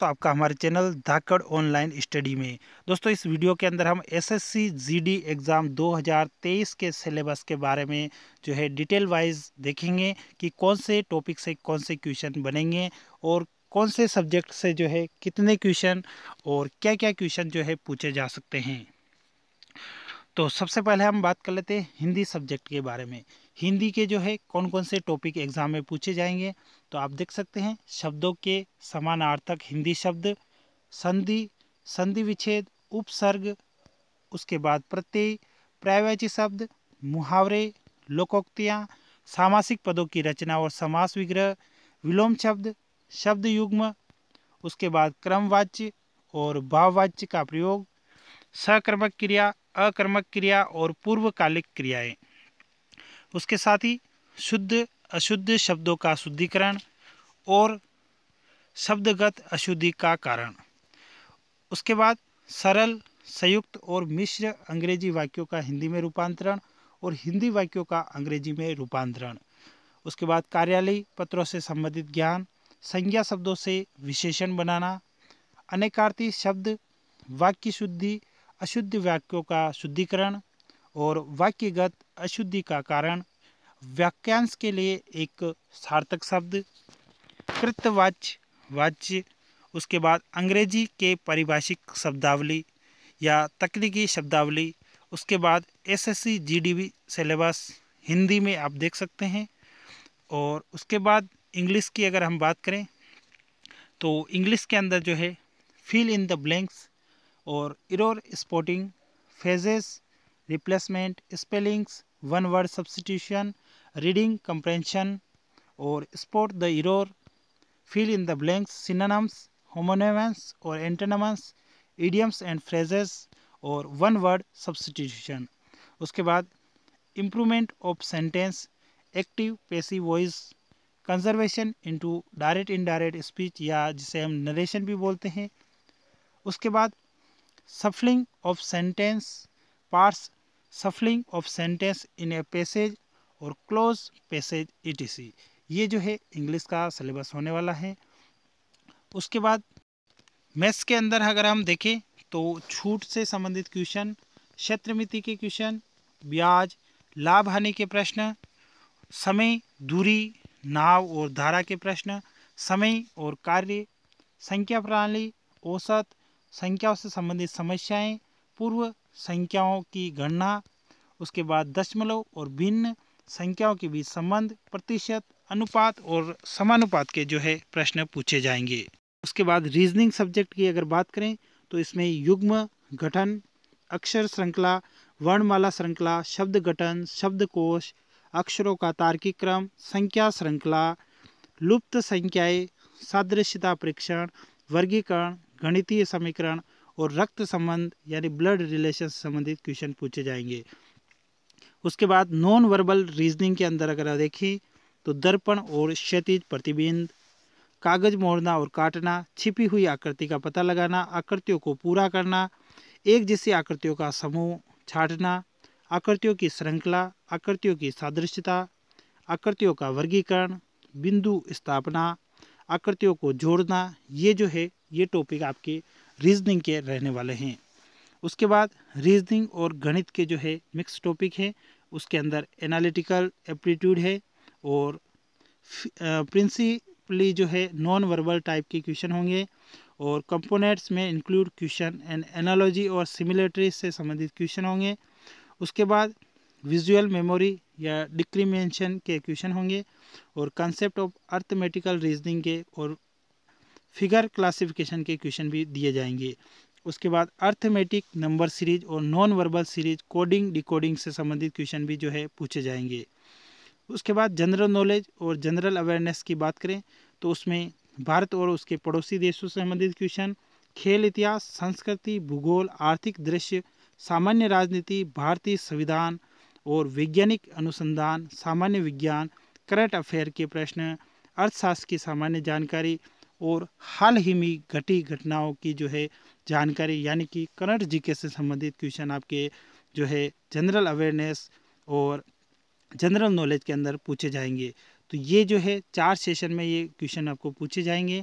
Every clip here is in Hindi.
तो आपका हमारे चैनल धाकड़ ऑनलाइन स्टडी में दोस्तों इस वीडियो के अंदर हम एसएससी जीडी एग्ज़ाम 2023 के सिलेबस के बारे में जो है डिटेल वाइज देखेंगे कि कौन से टॉपिक से कौन से क्वेश्चन बनेंगे और कौन से सब्जेक्ट से जो है कितने क्वेश्चन और क्या क्या क्वेश्चन जो है पूछे जा सकते हैं तो सबसे पहले हम बात कर लेते हैं हिंदी सब्जेक्ट के बारे में हिंदी के जो है कौन कौन से टॉपिक एग्ज़ाम में पूछे जाएंगे तो आप देख सकते हैं शब्दों के समानार्थक हिंदी शब्द संधि संधि विच्छेद उपसर्ग उसके बाद प्रत्यय प्रायवाची शब्द मुहावरे लोकोक्तियाँ सामासिक पदों की रचना और समास विग्रह विलोम शब्द शब्द युग्म उसके बाद क्रमवाच्य और भाववाच्य का प्रयोग सक्रमक क्रिया अकर्मक क्रिया और पूर्वकालिक क्रियाएं उसके साथ ही शुद्ध अशुद्ध शब्दों का शुद्धिकरण और शब्दगत अशुद्धि का कारण उसके बाद सरल संयुक्त और मिश्र अंग्रेजी वाक्यों का हिंदी में रूपांतरण और हिंदी वाक्यों का अंग्रेजी में रूपांतरण उसके बाद कार्यालय पत्रों से संबंधित ज्ञान संज्ञा शब्दों से विशेषण बनाना अनेकार्थी शब्द वाक्य शुद्धि अशुद्ध वाक्यों का शुद्धिकरण और वाक्यगत अशुद्धि का कारण वाक्यांश के लिए एक सार्थक शब्द कृतवाच्य वाच्य उसके बाद अंग्रेजी के पारिभाषिक शब्दावली या तकनीकी शब्दावली उसके बाद एसएससी जीडीबी सिलेबस हिंदी में आप देख सकते हैं और उसके बाद इंग्लिश की अगर हम बात करें तो इंग्लिश के अंदर जो है फिल इन द ब्लैंक्स और error spotting phrases replacement spellings one word substitution reading comprehension और spot the error fill in the blanks synonyms homonyms और antonyms idioms एंड फ्रेजेस और वन वर्ड सब्सटीट्यूशन उसके बाद improvement of sentence active passive voice conversion into direct indirect speech या जिसे हम नरेशन भी बोलते हैं उसके बाद shuffling of sentence parse shuffling of sentence in a passage और क्लोज पैसेज ईटीसी ये जो है इंग्लिश का सिलेबस होने वाला है उसके बाद मैथ्स के अंदर अगर हम देखें तो छूट से संबंधित क्वेश्चन क्षेत्रमिति के क्वेश्चन ब्याज लाभ हानि के प्रश्न समय दूरी नाव और धारा के प्रश्न समय और कार्य संख्या प्रणाली औसत संख्याओं से संबंधित समस्याएं पूर्व संख्याओं की गणना उसके बाद दशमलव और भिन्न संख्याओं के बीच संबंध प्रतिशत अनुपात और समानुपात के जो है प्रश्न पूछे जाएंगे उसके बाद रीजनिंग सब्जेक्ट की अगर बात करें तो इसमें युग्म गठन अक्षर श्रृंखला वर्णमाला श्रृंखला शब्द गठन शब्दकोश अक्षरों का तार्किक क्रम संख्या श्रृंखला लुप्त संख्याएं सादृश्यता परीक्षण वर्गीकरण गणितीय समीकरण और रक्त संबंध यानी ब्लड रिलेशन संबंधित क्वेश्चन पूछे जाएंगे उसके बाद नॉन वर्बल रीजनिंग के अंदर अगर देखें तो दर्पण और क्षतिज प्रतिबिंब कागज मोड़ना और काटना छिपी हुई आकृति का पता लगाना आकृतियों को पूरा करना एक जैसी आकृतियों का समूह छाटना आकृतियों की श्रृंखला आकृतियों की सादृश्यता आकृतियों का वर्गीकरण बिंदु स्थापना आकृतियों को जोड़ना ये जो है ये टॉपिक आपके रीजनिंग के रहने वाले हैं उसके बाद रीजनिंग और गणित के जो है मिक्स टॉपिक हैं उसके अंदर एनालिटिकल एप्टीट्यूड है और प्रिंसिपली जो है नॉन वर्बल टाइप के क्वेश्चन होंगे और कंपोनेंट्स में इंक्लूड क्वेश्चन एंड एनालॉजी और सिमिलेटरी से संबंधित क्वेश्चन होंगे उसके बाद विजुअल मेमोरी या डिक्रीमेंशन के क्वेश्चन होंगे और कंसेप्ट ऑफ अर्थमेटिकल रीजनिंग के और फिगर क्लासिफिकेशन के क्वेश्चन भी दिए जाएंगे उसके बाद अर्थमेटिक नंबर सीरीज और non verbal series coding decoding से संबंधित क्वेश्चन भी जो है पूछे जाएंगे उसके बाद जनरल नॉलेज और जनरल अवेयरनेस की बात करें तो उसमें भारत और उसके पड़ोसी देशों से संबंधित क्वेश्चन खेल इतिहास संस्कृति भूगोल आर्थिक दृश्य सामान्य राजनीति भारतीय संविधान और वैज्ञानिक अनुसंधान सामान्य विज्ञान करंट अफेयर के प्रश्न अर्थशास्त्र की सामान्य जानकारी और हाल ही में घटी घटनाओं की जो है जानकारी यानी कि करंट जीके से संबंधित क्वेश्चन आपके जो है जनरल अवेयरनेस और जनरल नॉलेज के अंदर पूछे जाएंगे तो ये जो है चार सेशन में ये क्वेश्चन आपको पूछे जाएंगे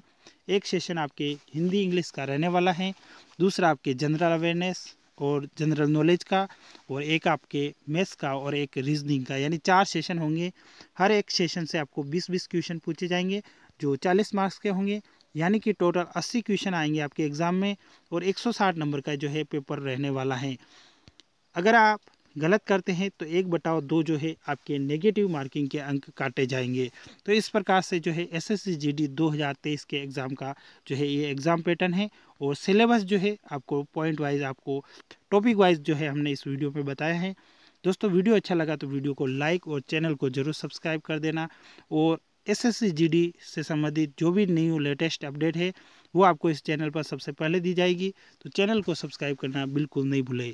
एक सेशन आपके हिंदी इंग्लिश का रहने वाला है दूसरा आपके जनरल अवेयरनेस और जनरल नॉलेज का और एक आपके मैथ्स का और एक रीजनिंग का यानी चार सेशन होंगे हर एक सेशन से आपको बीस बीस क्वेश्चन पूछे जाएंगे जो चालीस मार्क्स के होंगे यानी कि टोटल अस्सी क्वेश्चन आएंगे आपके एग्ज़ाम में और एक सौ साठ नंबर का जो है पेपर रहने वाला है अगर आप गलत करते हैं तो एक बटाव दो जो है आपके नेगेटिव मार्किंग के अंक काटे जाएंगे तो इस प्रकार से जो है S S C G D दो हज़ार तेईस के एग्ज़ाम का जो है ये एग्ज़ाम पैटर्न है और सिलेबस जो है आपको पॉइंट वाइज आपको टॉपिक वाइज जो है हमने इस वीडियो में बताया है दोस्तों वीडियो अच्छा लगा तो वीडियो को लाइक और चैनल को ज़रूर सब्सक्राइब कर देना और एस एस से संबंधित जो भी न्यू लेटेस्ट अपडेट है वो आपको इस चैनल पर सबसे पहले दी जाएगी तो चैनल को सब्सक्राइब करना बिल्कुल नहीं भूलें